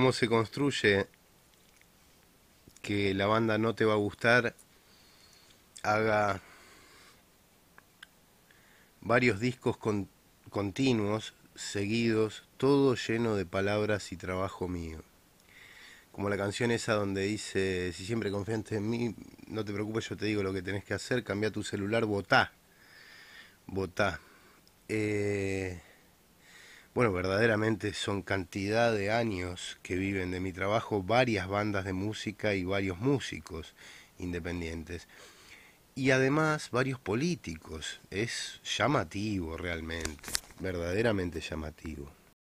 cómo se construye que la banda no te va a gustar haga varios discos con, continuos, seguidos, todo lleno de palabras y trabajo mío. Como la canción esa donde dice, si siempre confiantes en mí, no te preocupes, yo te digo lo que tenés que hacer, cambia tu celular, vota, votá. Eh, bueno, verdaderamente son cantidad de años que viven de mi trabajo varias bandas de música y varios músicos independientes. Y además varios políticos. Es llamativo realmente, verdaderamente llamativo.